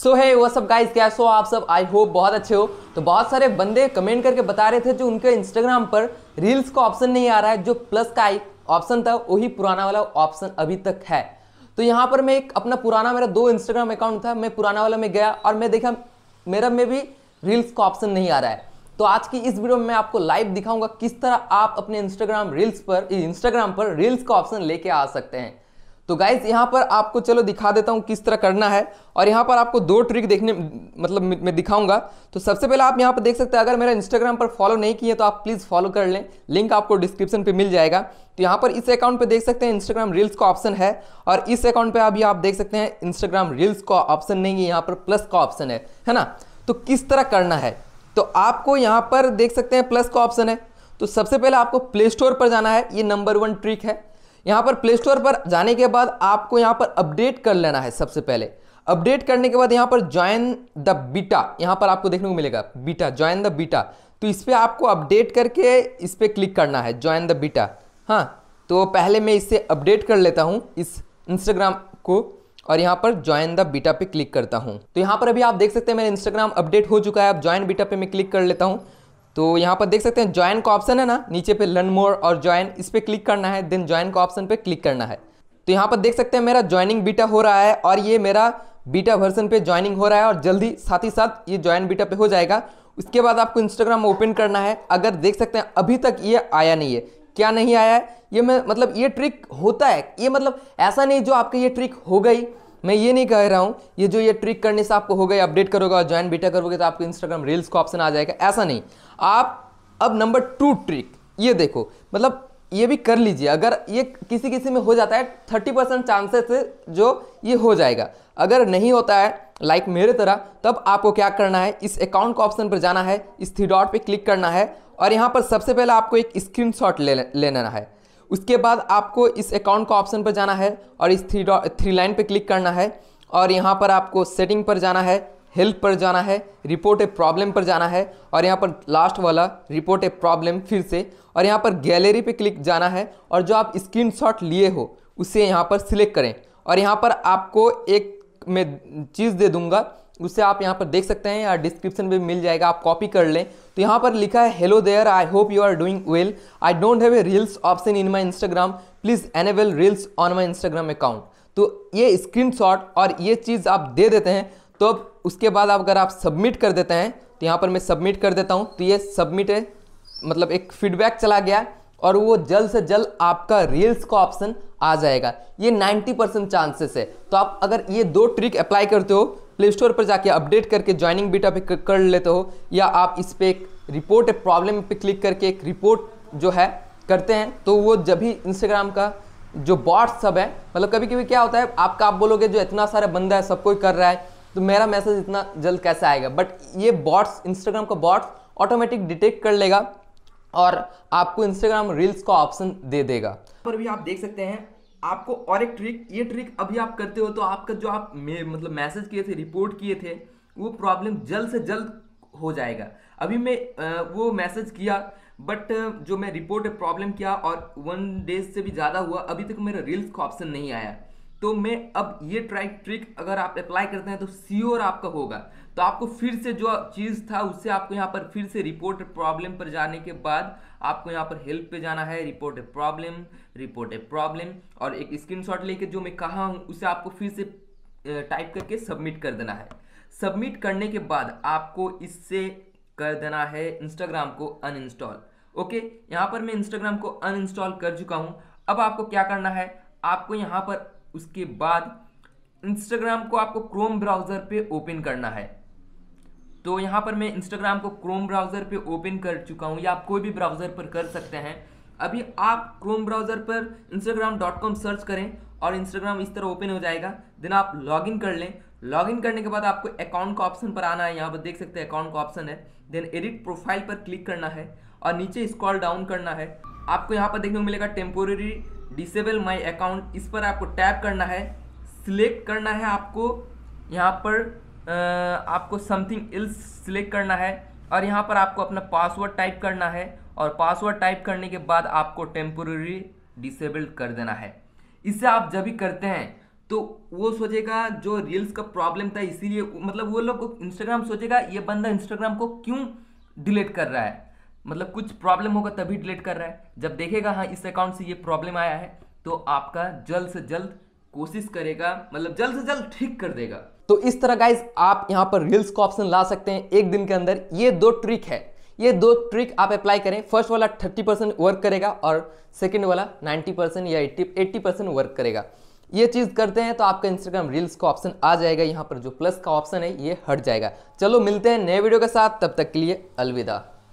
सो है वो सब गाइस क्या सो आप सब आई होप बहुत अच्छे हो तो बहुत सारे बंदे कमेंट करके बता रहे थे जो उनके इंस्टाग्राम पर रील्स का ऑप्शन नहीं आ रहा है जो प्लस का ऑप्शन था वही पुराना वाला ऑप्शन अभी तक है तो यहाँ पर मैं एक अपना पुराना मेरा दो इंस्टाग्राम अकाउंट था मैं पुराना वाला में गया और मैं देखा मेरा में भी रील्स का ऑप्शन नहीं आ रहा है तो आज की इस वीडियो में मैं आपको लाइव दिखाऊंगा किस तरह आप अपने इंस्टाग्राम रील्स पर इंस्टाग्राम पर रील्स का ऑप्शन लेके आ सकते हैं तो गाइज यहाँ पर आपको चलो दिखा देता हूँ किस तरह करना है और यहाँ पर आपको दो ट्रिक देखने मतलब मैं दिखाऊंगा तो सबसे पहले आप यहाँ पर देख सकते हैं अगर मेरा इंस्टाग्राम पर फॉलो नहीं किए तो आप प्लीज़ फॉलो कर लें लिंक आपको डिस्क्रिप्शन पे मिल जाएगा तो यहाँ पर इस अकाउंट पे देख सकते हैं इंस्टाग्राम रील्स का ऑप्शन है और इस अकाउंट पर अभी आप देख सकते हैं इंस्टाग्राम रील्स का ऑप्शन नहीं है यहाँ पर प्लस का ऑप्शन है है ना तो किस तरह करना है तो आपको यहाँ पर देख सकते हैं प्लस का ऑप्शन है तो सबसे पहले आपको प्ले स्टोर पर जाना है ये नंबर वन ट्रिक है यहाँ पर प्ले स्टोर पर जाने के बाद आपको यहाँ पर अपडेट कर लेना है सबसे पहले अपडेट करने के बाद यहाँ पर ज्वाइन द बीटा यहाँ पर आपको देखने को मिलेगा बीटा ज्वाइन द बीटा तो इस पर आपको अपडेट करके इस पर क्लिक करना है ज्वाइन द बीटा हाँ तो पहले मैं इसे अपडेट कर लेता हूँ इस इंस्टाग्राम को और यहाँ पर ज्वाइन द बीटा पे क्लिक करता हूँ तो यहाँ पर अभी आप देख सकते हैं मेरा इंस्टाग्राम अपडेट हो चुका है अब ज्वाइन बीटा पे मैं क्लिक कर लेता हूँ तो यहाँ पर देख सकते हैं ज्वाइन का ऑप्शन है ना नीचे पे लर्न मोर और ज्वाइन इस पर क्लिक करना है देन ज्वाइन का ऑप्शन पे क्लिक करना है तो यहाँ पर देख सकते हैं मेरा ज्वाइनिंग बीटा हो रहा है और ये मेरा बीटा वर्सन पे ज्वाइनिंग हो रहा है और जल्दी साथ ही साथ ये ज्वाइन बीटा पे हो जाएगा उसके बाद आपको इंस्टाग्राम ओपन करना है अगर देख सकते हैं अभी तक ये आया नहीं है क्या नहीं आया है ये मैं मतलब ये ट्रिक होता है ये मतलब ऐसा नहीं जो आपके ये ट्रिक हो गई मैं ये नहीं कह रहा हूँ ये जो ये ट्रिक करने से आपको हो गया अपडेट करोगे और ज्वाइन बेटा करोगे तो आपको इंस्टाग्राम रील्स का ऑप्शन आ जाएगा ऐसा नहीं आप अब नंबर टू ट्रिक ये देखो मतलब ये भी कर लीजिए अगर ये किसी किसी में हो जाता है थर्टी परसेंट चांसेस जो ये हो जाएगा अगर नहीं होता है लाइक like मेरे तरह तब आपको क्या करना है इस अकाउंट का ऑप्शन पर जाना है इस थ्री डॉट पे क्लिक करना है और यहाँ पर सबसे पहले आपको एक स्क्रीनशॉट ले लेना है उसके बाद आपको इस अकाउंट का ऑप्शन पर जाना है और इस थ्री डॉ थ्री लाइन पर क्लिक करना है और यहाँ पर आपको सेटिंग पर जाना है हेल्प पर जाना है रिपोर्ट ए प्रॉब्लम पर जाना है और यहाँ पर लास्ट वाला रिपोर्ट ए प्रॉब्लम फिर से और यहाँ पर गैलरी पे क्लिक जाना है और जो आप स्क्रीनशॉट लिए हो उसे यहाँ पर सिलेक्ट करें और यहाँ पर आपको एक मैं चीज़ दे दूँगा उससे आप यहाँ पर देख सकते हैं या डिस्क्रिप्शन में मिल जाएगा आप कॉपी कर लें तो यहाँ पर लिखा है hello there I hope you are doing well I don't have a reels option in my Instagram please enable reels on my Instagram account तो ये शॉट और ये चीज़ आप दे देते हैं तो अब उसके बाद आप अगर आप सबमिट कर देते हैं तो यहाँ पर मैं सबमिट कर देता हूँ तो ये सबमिट है मतलब एक फीडबैक चला गया और वो जल्द से जल्द आपका रील्स का ऑप्शन आ जाएगा ये 90 परसेंट चांसेस है तो आप अगर ये दो ट्रिक अप्लाई करते हो प्ले स्टोर पर जाके अपडेट करके ज्वाइनिंग बीटा पे कर लेते हो या आप इस पर एक रिपोर्ट प्रॉब्लम पे क्लिक करके एक रिपोर्ट जो है करते हैं तो वो जब भी इंस्टाग्राम का जो बॉट्स सब है मतलब कभी कभी क्या होता है आपका आप बोलोगे जो इतना सारा बंदा है सब कोई कर रहा है तो मेरा मैसेज इतना जल्द कैसे आएगा बट ये बॉट्स इंस्टाग्राम का बॉट्स ऑटोमेटिक डिटेक्ट कर लेगा और आपको इंस्टाग्राम रील्स का ऑप्शन दे देगा पर भी आप देख सकते हैं आपको और एक ट्रिक ये ट्रिक अभी आप करते हो तो आपका जो आप मे, मतलब मैसेज किए थे रिपोर्ट किए थे वो प्रॉब्लम जल्द से जल्द हो जाएगा अभी मैं वो मैसेज किया बट जो मैं रिपोर्ट प्रॉब्लम किया और वन डेज से भी ज़्यादा हुआ अभी तक मेरा रील्स का ऑप्शन नहीं आया तो मैं अब ये ट्राई ट्रिक अगर आप अप्लाई करते हैं तो सियोर आपका होगा तो आपको फिर से जो चीज़ था उससे आपको यहाँ पर फिर से रिपोर्ट प्रॉब्लम पर जाने के बाद आपको यहाँ पर हेल्प पे जाना है report a problem report a problem और एक स्क्रीनशॉट लेके जो मैं कहा हूँ उसे आपको फिर से टाइप करके सबमिट कर देना है सबमिट करने के बाद आपको इससे कर देना है इंस्टाग्राम को अनइंस्टॉल ओके यहाँ पर मैं इंस्टाग्राम को अनइंस्टॉल कर चुका हूँ अब आपको क्या करना है आपको यहाँ पर उसके बाद इंस्टाग्राम को आपको क्रोम ब्राउज़र पे ओपन करना है तो यहाँ पर मैं इंस्टाग्राम को क्रोम ब्राउज़र पे ओपन कर चुका हूँ या आप कोई भी ब्राउज़र पर कर सकते हैं अभी आप क्रोम ब्राउज़र पर इंस्टाग्राम डॉट कॉम सर्च करें और इंस्टाग्राम इस तरह ओपन हो जाएगा देन आप लॉगिन कर लें लॉगिन करने के बाद आपको अकाउंट का ऑप्शन पर आना है यहाँ पर देख सकते हैं अकाउंट का ऑप्शन है देन एडिट प्रोफाइल पर क्लिक करना है और नीचे स्क्रॉल डाउन करना है आपको यहाँ पर देखने को मिलेगा टेम्पोरेरी डिसेबल माई अकाउंट इस पर आपको टैप करना है सिलेक्ट करना है आपको यहाँ पर आपको समथिंग इल्स सिलेक्ट करना है और यहाँ पर आपको अपना पासवर्ड टाइप करना है और पासवर्ड टाइप करने के बाद आपको टेम्पोरी डिसेबल कर देना है इसे आप जब भी करते हैं तो वो सोचेगा जो रील्स का प्रॉब्लम था इसीलिए मतलब वो लोग इंस्टाग्राम सोचेगा ये बंदा इंस्टाग्राम को क्यों डिलीट कर रहा है मतलब कुछ प्रॉब्लम होगा तभी डिलीट कर रहा है जब देखेगा हाँ इस अकाउंट से ये प्रॉब्लम आया है तो आपका जल्द से जल्द कोशिश करेगा मतलब जल्द से जल्द ठीक कर देगा तो इस तरह गाइज आप यहाँ पर रील्स का ऑप्शन ला सकते हैं एक दिन के अंदर ये दो ट्रिक है ये दो ट्रिक आप अप्लाई करें फर्स्ट वाला 30 परसेंट वर्क करेगा और सेकंड वाला 90 परसेंट या 80 80 परसेंट वर्क करेगा ये चीज़ करते हैं तो आपका इंस्टाग्राम रील्स का ऑप्शन आ जाएगा यहाँ पर जो प्लस का ऑप्शन है ये हट जाएगा चलो मिलते हैं नए वीडियो के साथ तब तक के लिए अलविदा